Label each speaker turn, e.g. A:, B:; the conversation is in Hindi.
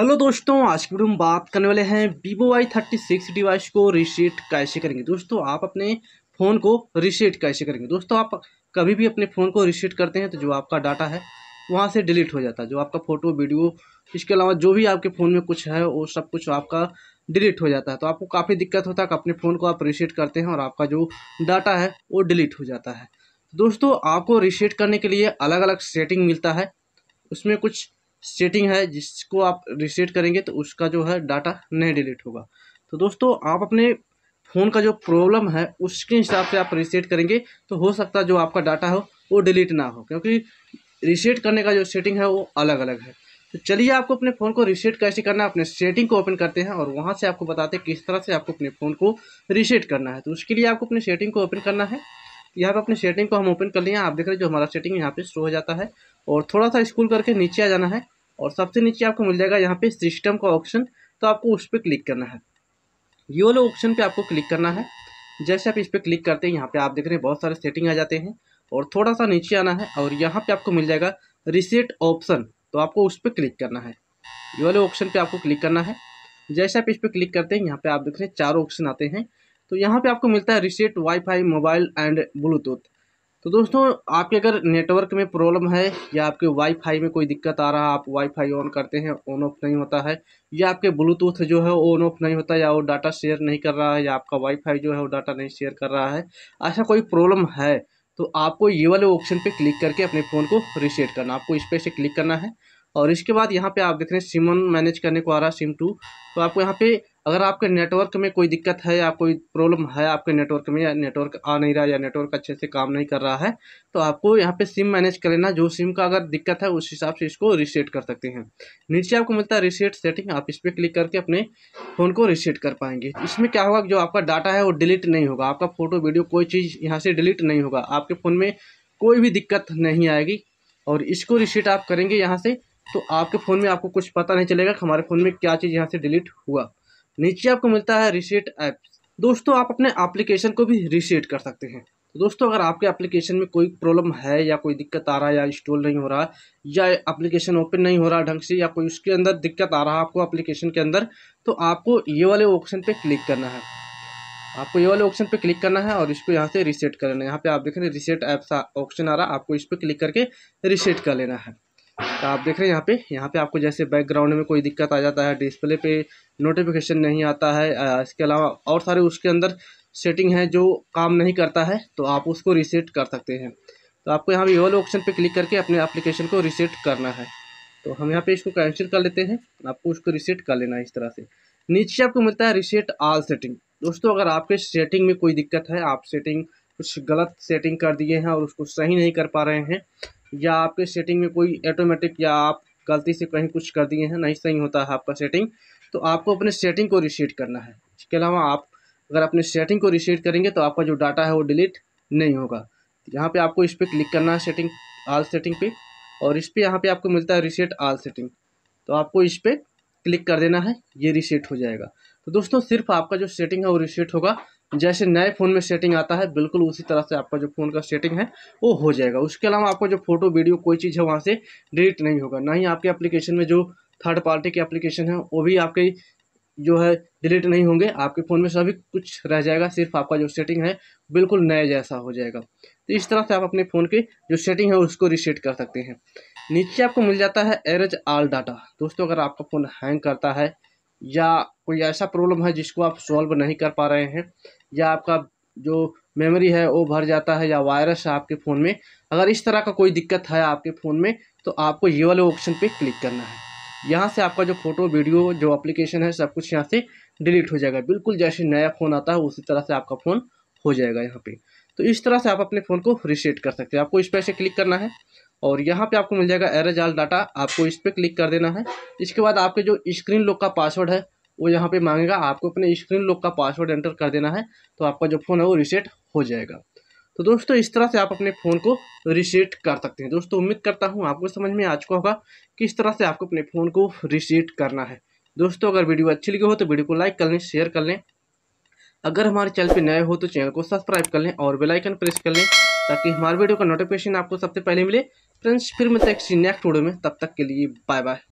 A: हेलो दोस्तों आज की वीडियो में बात करने वाले हैं Vivo Y thirty six device को रिसेट कैसे करेंगे दोस्तों आप अपने फ़ोन को रिसेट कैसे करेंगे दोस्तों आप कभी भी अपने फ़ोन को रिसेट करते हैं तो जो आपका डाटा है वहाँ से डिलीट हो जाता है जो आपका फ़ोटो वीडियो इसके अलावा जो भी आपके फ़ोन में कुछ है वो सब कुछ आपका डिलीट हो जाता है तो आपको काफ़ी दिक्कत होता है कि अपने फ़ोन को आप रिसेट करते हैं और आपका जो डाटा है वो डिलीट हो जाता है दोस्तों आपको रिसेट करने के लिए अलग अलग सेटिंग मिलता है उसमें कुछ सेटिंग है जिसको आप रिसेट करेंगे तो उसका जो है डाटा नहीं डिलीट होगा तो दोस्तों आप अपने फ़ोन का जो प्रॉब्लम है उसके हिसाब से आप रिसेट करेंगे तो हो सकता है जो आपका डाटा हो वो डिलीट ना हो क्योंकि रिसेट करने का जो सेटिंग है वो अलग अलग है तो चलिए आपको अपने फ़ोन को रिसेट कैसे करना है अपने सेटिंग को ओपन करते हैं और वहाँ से आपको बताते हैं किस तरह से आपको अपने फ़ोन को रिसेट करना है तो उसके लिए आपको अपने सेटिंग को ओपन करना है यहाँ पर अपने सेटिंग को हम ओपन कर लिए आप देख रहे हैं जो हमारा सेटिंग यहाँ पे शो हो जाता है और थोड़ा सा स्कूल करके नीचे आ जाना है और सबसे नीचे आपको मिल जाएगा यहाँ पे सिस्टम का ऑप्शन तो आपको उस पर क्लिक करना है ये वाले ऑप्शन पे आपको क्लिक करना है जैसे आप इस पर क्लिक करते हैं यहाँ पे आप देख रहे हैं बहुत सारे सेटिंग आ जाते हैं और थोड़ा सा नीचे आना है और यहाँ पे आपको मिल जाएगा रिसेट ऑप्शन तो आपको उस पर क्लिक करना है ये वाले ऑप्शन पर आपको क्लिक करना है जैसे आप इस पर क्लिक करते हैं यहाँ पर आप देख रहे हैं चार ऑप्शन आते हैं तो यहाँ पर आपको मिलता है reset wifi mobile and Bluetooth तो दोस्तों आपके अगर नेटवर्क में प्रॉब्लम है या आपके वाईफाई में कोई दिक्कत आ रहा है आप वाईफाई ऑन करते हैं ऑन ऑफ नहीं होता है या आपके ब्लूटूथ जो है ऑन ऑफ नहीं होता या वो डाटा शेयर नहीं कर रहा है या आपका वाईफाई जो है वो डाटा नहीं शेयर कर रहा है ऐसा कोई प्रॉब्लम है तो आपको ये वाले ऑप्शन पर क्लिक करके अपने फ़ोन को रिसेट करना आपको इस पर से क्लिक करना है और इसके बाद यहाँ पर आप देख रहे हैं सिम वन मैनेज करने को आ रहा है सिम टू तो आपको यहाँ पर अगर आपके नेटवर्क में कोई दिक्कत है या कोई प्रॉब्लम है आपके नेटवर्क में या नेटवर्क आ नहीं रहा या नेटवर्क अच्छे से काम नहीं कर रहा है तो आपको यहाँ पे सिम मैनेज कर लेना जो सिम का अगर दिक्कत है उस हिसाब से इसको रिसेट कर सकते हैं नीचे आपको मिलता है रिसेट सेटिंग आप इस पर क्लिक करके अपने फ़ोन को रिसेट कर पाएंगे इसमें क्या होगा जो आपका डाटा है वो डिलीट नहीं होगा आपका फोटो वीडियो कोई चीज़ यहाँ से डिलीट नहीं होगा आपके फ़ोन में कोई भी दिक्कत नहीं आएगी और इसको रिसेट आप करेंगे यहाँ से तो आपके फ़ोन में आपको कुछ पता नहीं चलेगा कि हमारे फ़ोन में क्या चीज़ यहाँ से डिलीट हुआ नीचे आपको मिलता है रिसेट ऐप दोस्तों आप अपने एप्लीकेशन को भी रिसेट कर सकते हैं तो दोस्तों अगर आपके एप्लीकेशन में कोई प्रॉब्लम है या कोई दिक्कत आ रहा है या इंस्टॉल नहीं हो रहा या एप्लीकेशन ओपन नहीं हो रहा ढंग से या कोई उसके अंदर दिक्कत आ रहा है आपको एप्लीकेशन के अंदर तो आपको ये वाले ऑप्शन पे क्लिक करना है आपको ये वाले ऑप्शन पे क्लिक करना है और इसको यहाँ से रिसेट कर लेना है यहाँ पे आप देख रहे हैं रिसेट ऐप सा ऑप्शन आ रहा है आपको इस पर क्लिक करके रिसेट कर लेना है तो आप देख रहे हैं यहाँ पे यहाँ पे आपको जैसे बैकग्राउंड में कोई दिक्कत आ जाता है डिस्प्ले पे नोटिफिकेशन नहीं आता है इसके अलावा और सारे उसके अंदर सेटिंग है जो काम नहीं करता है तो आप उसको रीसेट कर सकते हैं तो आपको यहाँ पे ये वाले ऑप्शन पे क्लिक करके अपने एप्लीकेशन को रीसेट करना है तो हम यहाँ पे इसको कैंसिल कर लेते हैं आपको उसको रीसेट कर लेना है इस तरह से नीचे आपको मिलता है रीसेट आल सेटिंग दोस्तों अगर आपके सेटिंग में कोई दिक्कत है आप सेटिंग कुछ गलत सेटिंग कर दिए हैं और उसको सही नहीं कर पा रहे हैं या आपके सेटिंग में कोई ऑटोमेटिक या आप गलती से कहीं कुछ कर दिए हैं नहीं सही होता है आपका सेटिंग तो आपको अपने सेटिंग को रीसेट करना है इसके अलावा आप अगर अपने सेटिंग को रीसेट करेंगे तो आपका जो डाटा है वो डिलीट नहीं होगा यहाँ पे आपको इस पर क्लिक करना है सेटिंग आल सेटिंग पे और इस पर यहाँ पे आपको मिलता है रिसेट आल सेटिंग तो आपको इस पर क्लिक कर देना है ये रिसेट हो जाएगा तो दोस्तों सिर्फ आपका जो सेटिंग है वो रिसेट होगा जैसे नए फ़ोन में सेटिंग आता है बिल्कुल उसी तरह से आपका जो फ़ोन का सेटिंग है वो हो जाएगा उसके अलावा आपका जो फोटो वीडियो कोई चीज़ है वहाँ से डिलीट नहीं होगा ना ही आपके एप्लीकेशन में जो थर्ड पार्टी के एप्लीकेशन है वो भी आपके जो है डिलीट नहीं होंगे आपके फ़ोन में सभी कुछ रह जाएगा सिर्फ आपका जो सेटिंग है बिल्कुल नए जैसा हो जाएगा तो इस तरह से आप अपने फ़ोन की जो सेटिंग है उसको रिसेट कर सकते हैं नीचे आपको मिल जाता है एरेज आल डाटा दोस्तों अगर आपका फ़ोन हैंग करता है या कोई ऐसा प्रॉब्लम है जिसको आप सॉल्व नहीं कर पा रहे हैं या आपका जो मेमोरी है वो भर जाता है या वायरस है आपके फ़ोन में अगर इस तरह का कोई दिक्कत है आपके फ़ोन में तो आपको ये वाले ऑप्शन पे क्लिक करना है यहाँ से आपका जो फ़ोटो वीडियो जो एप्लीकेशन है सब कुछ यहाँ से डिलीट हो जाएगा बिल्कुल जैसे नया फ़ोन आता है उसी तरह से आपका फ़ोन हो जाएगा यहाँ पे तो इस तरह से आप अपने फ़ोन को रिसेट कर सकते हैं आपको इस पर से क्लिक करना है और यहाँ पे आपको मिल जाएगा एरेज आल डाटा आपको इस पर क्लिक कर देना है इसके बाद आपके जो स्क्रीन लॉक का पासवर्ड है वो यहाँ पे मांगेगा आपको अपने स्क्रीन लॉक का पासवर्ड एंटर कर देना है तो आपका जो फ़ोन है वो रिसेट हो जाएगा तो दोस्तों इस तरह से आप अपने फ़ोन को रिसेट कर सकते हैं दोस्तों उम्मीद करता हूँ आपको समझ में आ चुका होगा किस तरह से आपको अपने फ़ोन को रिसेट करना है दोस्तों अगर वीडियो अच्छी लगी हो तो वीडियो को लाइक कर लें शेयर कर लें अगर हमारे चैनल पर नए हो तो चैनल को सब्सक्राइब कर लें और बेलाइकन प्रेस कर लें ताकि हमारे वीडियो का नोटिफिकेशन आपको सबसे पहले मिले फ्रेंड्स फिर मिलते हैं नेक्स्ट वीडियो में तब तक के लिए बाय बाय